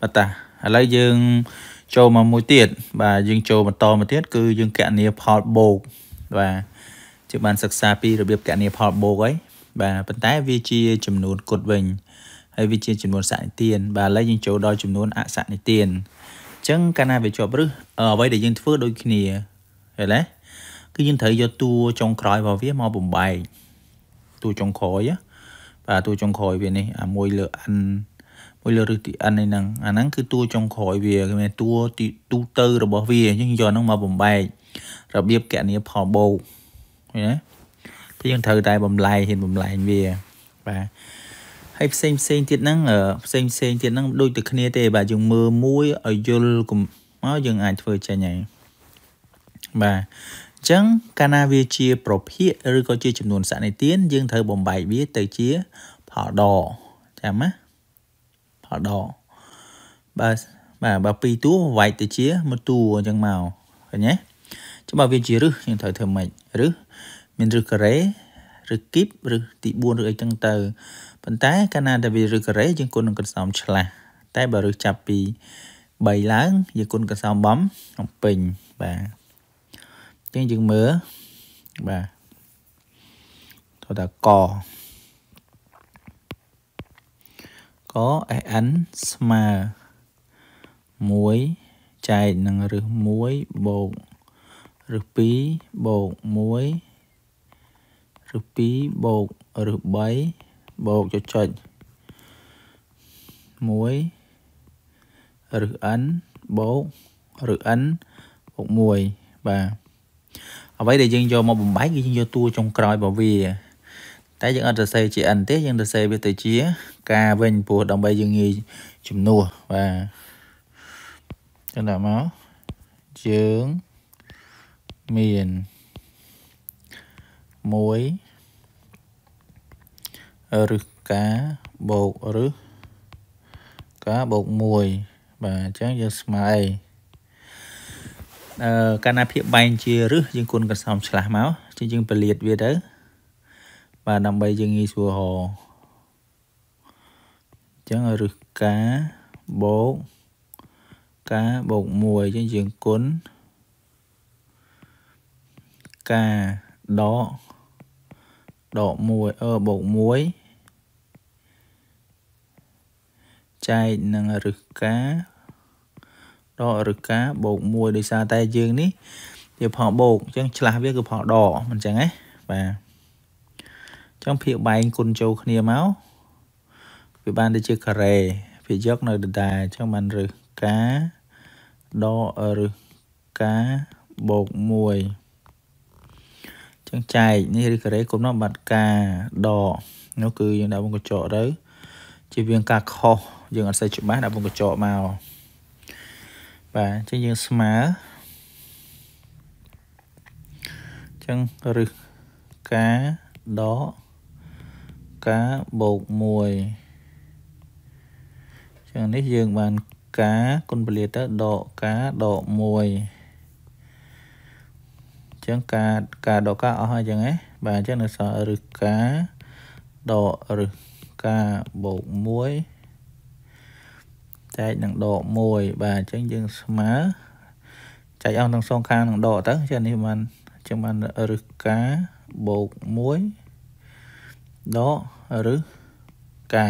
បាទតាឥឡូវយើងចូលមកមួយទៀតបាទយើងចូលបន្តមកទៀតគឺយើងកណនីផលបូកបាទយើងបានសិក្សាពីរបៀបកណនីផលបូកហើយបាទប៉ុន្តែវាជា ចំនួនគុតវិញហើយវាជាចំនួនសនិទាន បាទឥឡូវយើងចូលដល់ចំនួនអសនិទានអញ្ចឹងកាលណាវាជាប់រឹសអ្វីដែលយើងធ្វើដូចគ្នាឃើញទេគឺយើងត្រូវយកតួចុងក្រោយរបស់វាមកបំបែកតួចុងក្រោយបាទតួចុងក្រោយវានេះអាមួយលើ n boiler ឬទីអិនអីហ្នឹងអាហ្នឹងគឺតួចុងក្រោយវាគេមានតួទីទូទៅរបស់វាអញ្ចឹងយកហ្នឹងមកបំបែករបៀបកណនីផលបោកឃើញទេយើងត្រូវតែបំលែងហ៊ានបំលែងវាបាទហើយផ្សេងផ្សេងទៀតហ្នឹងផ្សេងផ្សេងទៀតហ្នឹងដូចតែគ្នាទេ បាទយើងមើលមួយឲ្យយល់មកយើងអាចធ្វើចេញហើយបាទអញ្ចឹងកាលណាវាជា ប្រភេទឬក៏ជាចំនួនសន្និទានយើងត្រូវបំបែកវាទៅជាផលដចាំណាថតដកបាទបាទបើពីរតួវាយទៅជាមួយតួអញ្ចឹងមកឃើញទេចាំបើវាជារឹសយើងត្រូវធ្វើម៉េចរឹសមានរឹសការ៉េឬគីបឬទី4ឬអីទាំងទៅប៉ុន្តែកាលណាដែលវារឹសការ៉េយើងគុណនឹងកន្សោមឆ្លាស់តែបើរឹសចាប់ពី3ឡើងយើងគុណកន្សោមបំអំពេញបាទអញ្ចឹងយើងមើលបាទទៅតាកក៏ Sn ស្មើ1ចែកនឹងរឹស1បូករឹស2បូក1រឹស2បូករឹស3បូកចុចចុច1រឹស n បូកឬ n បូក1បាទអ្វីដែលយើងយកមកបំបែកគឺយើងយកតួចុងក្រោយរបស់វាតែយើងអត់សរសេរជា n ទេយើងសរសេរវាទៅជាការវិញព្រោះដើម្បីយើងងាយជំនួសបាទចឹងដាក់មកយើងមាន1ឬកាបូកឬកាបូក1បាទអញ្ចឹងយើងស្មើអីអឺកាលណាភាពបែងជារឹសយើងគុណកន្សំឆ្លាស់មកជាងយើងពលាតវាទៅបាទដើម្បីយើងងាយស្រួលហៅអញ្ចឹងឬកាបូកកាបូក1អញ្ចឹងយើងគុណកាដកដក1អឺបូក1ចែកនឹងរឹសកាដកឬកាបូក1ដោយសារតែយើងនេះជាផលបូកអញ្ចឹងឆ្លាស់វាគឺផលដកមិនអញ្ចឹងហ៎បាទចឹងភាបែងគុណចូលគ្នាមកវាបានទៅជាការ៉េវាយកនៅដដែលចឹងបានឬកាដឬកាបូក1ចឹងចែកនេះឬការ៉េគុណមកបាត់កាដនោះគឺយើងដាក់វងកញ្ចក់ទៅជាវាងការខុសយើងអត់សូវច្បាស់ដាក់វងកញ្ចក់មកបាទចឹងយើងស្មើចឹងឬកាដកាបូក1ចឹងនេះយើងបានកាគុណពលាទៅដកកាដក1ចឹងកាកាដកកាអស់ហើយចឹងហ៎បាទចឹងនៅសល់ឬកាដកឬកាបូក1ចែកនឹងដក1បាទចឹងយើងស្មើចែកអស់ទាំងសងខាងនឹងដកទៅចឹងនេះបានចឹងបានឬកាបូក1ដកឬកា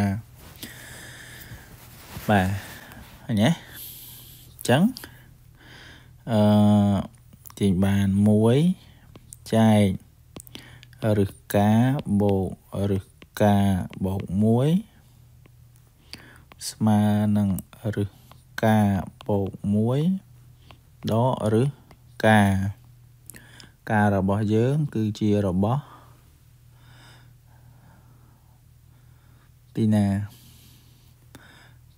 បាទញ៉េអញ្ចឹងអឺទាញបាន1ចែកឬកាបូកឬកាបូក1ស្មើនឹងឬកាបូក1ដកឬកាការរបស់យើងគឺជារបស់ពីណា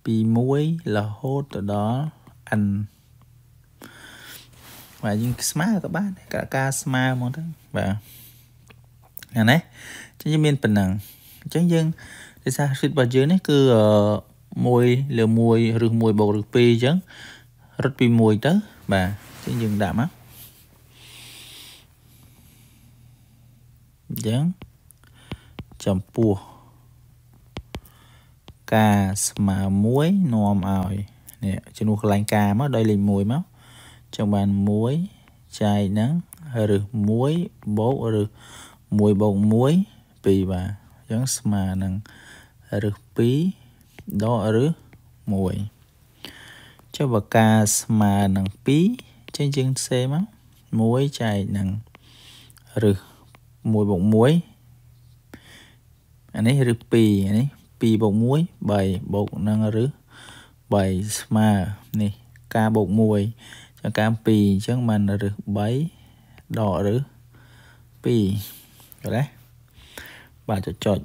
ពី1រហូតទៅដល់ n បាទយើងស្មើក៏បានការស្មើហ្មងទៅបាទណាណាចឹងយើងមានប៉ុណ្ណឹងអញ្ចឹងយើងភាសាស្វីតរបស់យើងនេះគឺ1លើ1ឬ1បូកឬ2អញ្ចឹងរត់ពី1ទៅបាទអញ្ចឹងយើងដាក់មកអញ្ចឹងចំពោះការស្មើ1នាំឲ្យនេះចំនួនកន្លែងការមកដោយលេខ1មកចឹងបាន1ចែកនឹងឬ1បូកឬ1បូក1 2បាទចឹងស្មើនឹងឬ2ដកឬ1ចុះបើការស្មើនឹង2ចឹងយើងសេមក1ចែកនឹងឬ1បូក1អានេះឬ2អានេះ2បូក1 3បូកនឹងឬ3ស្មើនេះការបូក1ចឹងកា2អញ្ចឹងបានឬ3ដកឬ2ទេបាទចុច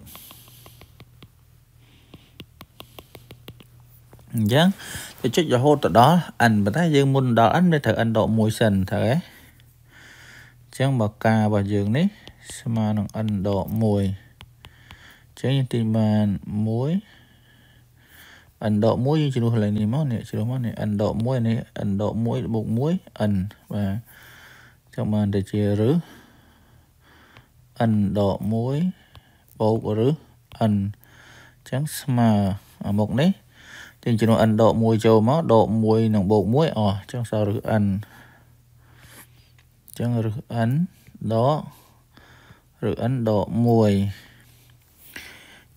អញ្ចឹងទៅចុចរហូតទៅដល់ n ប៉ុន្តែយើងមុនដល់ n វាត្រូវ n ដក1សិនត្រូវទេអញ្ចឹងបើការរបស់យើងនេះស្មើនឹង n ដក1ចឹងយើងទាញបាន1អណ្ដក1យើងជ្រុះឡើងនេះមកនេះជ្រុះមកនេះអណ្ដក1នេះអណ្ដក1បូក1 n បាទចាំបានទៅជាឬអណ្ដក1បូកឬ n ចឹងស្មើអាមុខនេះទាញជំនួស n ដក1ចូលមកដក1និងបូក1អស់ចឹងសល់ឬ n ចឹងឬ n ដកឬ n ដក1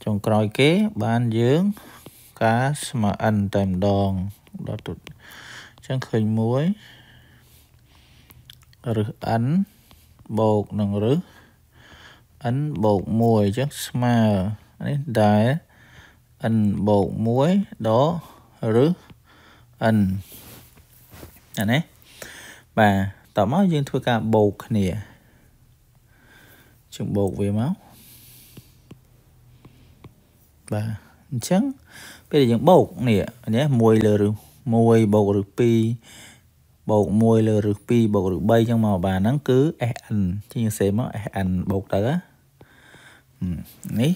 ចុងក្រោយគេបានយើងការស្មើ n តែម្ដងដល់ទុតអញ្ចឹងឃើញមួយរឹស n បូកនឹងរឹស n បូក1អញ្ចឹងស្មើនេះដែល n បូក1ដល់រឹស n ណាណាបាទតមកយើងធ្វើការបូកគ្នាជើងបូកវាមកបាទអញ្ចឹងពេលដែលយើងបូកនេះនេះ1លើឬ1បូកឬ2បូក1លើឬ2បូកឬ3អញ្ចឹងមកបាទហ្នឹងគឺ SN ជាងសេមក SN បូកទៅនេះ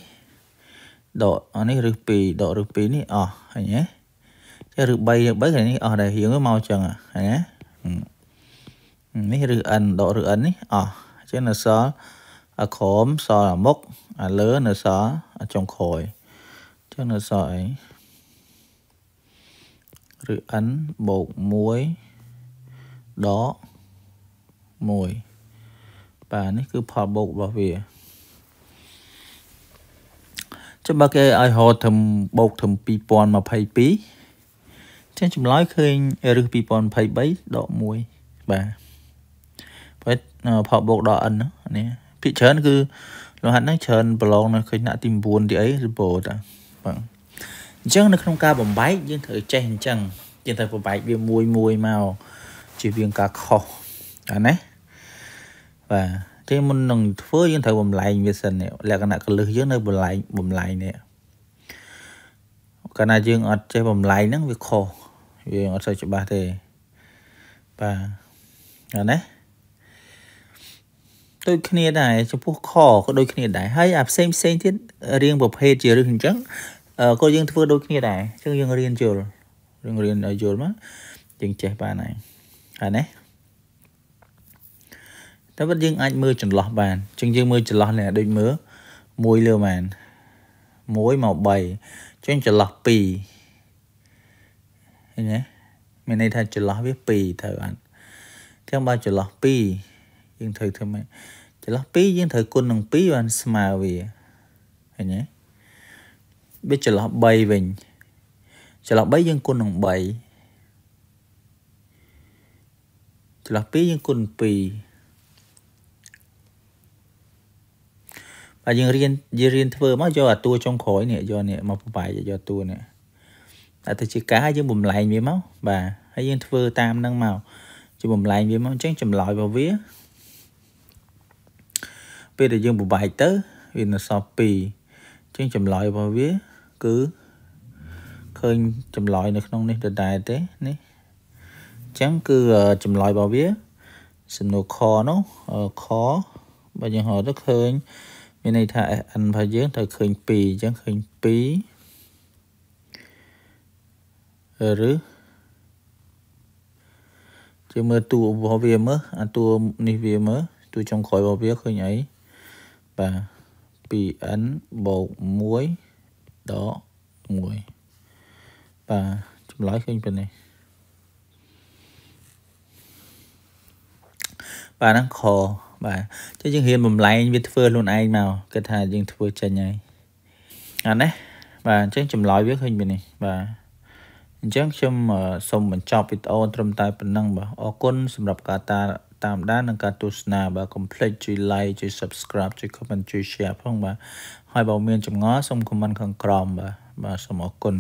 ដកអានេះឬ2ដកឬ2នេះអស់ហើយណាចេះឬ3ឬ3ខាងនេះអស់ដែររៀងមកអញ្ចឹងហ្នឹងណានេះឬ n ដកឬ n នេះអស់អញ្ចឹងនៅសល់ក្រោមសល់អាមុខអាលើនៅសល់ចុងក្រោយអញចឹងនៅសល់អីឬ n បូក1ដក1បាទនេះគឺផលបូករបស់វាចាំបើគេឲ្យរកធំបូកធំ2022ចឹងចម្លើយឃើញរឹស2023ដក1បាទព្រោះផលបូកដក n នេះភាគច្រើនគឺលំហាត់ហ្នឹងច្រើនប្រឡងនៅឃើញថ្នាក់ទី9ទីអីឬពោតាបងអញ្ចឹងនៅក្នុងការបំបែកយើងត្រូវចេះអញ្ចឹងយើងត្រូវបំបែកវាមួយមួយមកជាវាការខុសអាណាបាទតែមុននឹងធ្វើយើងត្រូវបំលែងវាសិនលក្ខណៈកលឹះយើងនៅបំលែងបំលែងនេះកាលណាយើងអត់ចេះបំលែងហ្នឹងវាខុសវាអត់សូវច្បាស់ទេបាទណាដូចគ្នាដែរចំពោះខក៏ដូចគ្នាដែរហើយអាផ្សេងផ្សេងទៀតរៀងប្រភេទជារឿងអញ្ចឹងក៏យើងធ្វើដូចគ្នាដែរអញ្ចឹងយើងរៀនយល់យើងរៀនឲ្យយល់មកយើងចេះបានហើយហើយណាតែបើយើងអាចមើលចន្លោះបានអញ្ចឹងយើងមើលចន្លោះនេះដូចមើល1លើបាន1មក3អញ្ចឹងចន្លោះ2ឃើញទេមានន័យថាចន្លោះវា2ត្រូវអត់អញ្ចឹងបើចន្លោះ2យើងត្រូវធ្វើម៉េចចន្លោះ2យើងត្រូវគុណនឹង2បានស្មើវាឃើញទេវាចន្លោះ3វិញចន្លោះ3យើងគុណនឹង3ចន្លោះ2យើងគុណ2បើយើងរៀនយើងរៀនធ្វើមកយកអាតួចុងក្រោយនេះយកនេះមកប្របាយយកតួនេះតែទៅជាការយើងបំលែងវាមកបាទហើយយើងធ្វើតាមនឹងមកជាបំលែងវាមកអញ្ចឹងចម្លើយរបស់វាពេលដែលយើងប្របែកទៅវានៅសល់2អញ្ចឹងចម្លើយរបស់វាគឺឃើញចម្លើយនៅក្នុងនេះដដែលទេនេះអញ្ចឹងគឺចម្លើយរបស់វាសំណួរខនោះខបើយើងហៅទៅឃើញ មានន័យថា SN របស់យើងត្រូវឃើញ2អញ្ចឹងឃើញ2ឬជាមើលតួរបស់វាមើលអាតួនេះវាមើលតួចុងក្រោយរបស់វាឃើញអីបាទ 2n 1ដក1បាទចម្លើយឃើញប៉ុណ្ណេះបាទហ្នឹងខបាទចឹងយើងរៀនបំលែងវាធ្វើខ្លួនឯងមកគិតថាយើងធ្វើចេញហើយអានេះបាទអញ្ចឹងចម្លើយវាឃើញពីនេះបាទអញ្ចឹងខ្ញុំសូមបញ្ចប់វីដេអូត្រឹមតែប៉ុណ្ណឹងបាទអរគុណសម្រាប់ការតាមតាមដាននិងការទស្សនាបាទកុំភ្លេចជួយ like ជួយ subscribe ជួយ comment ជួយ share ផងបាទហើយបើមានចម្ងល់សូម comment ខាងក្រោមបាទបាទសូមអរគុណ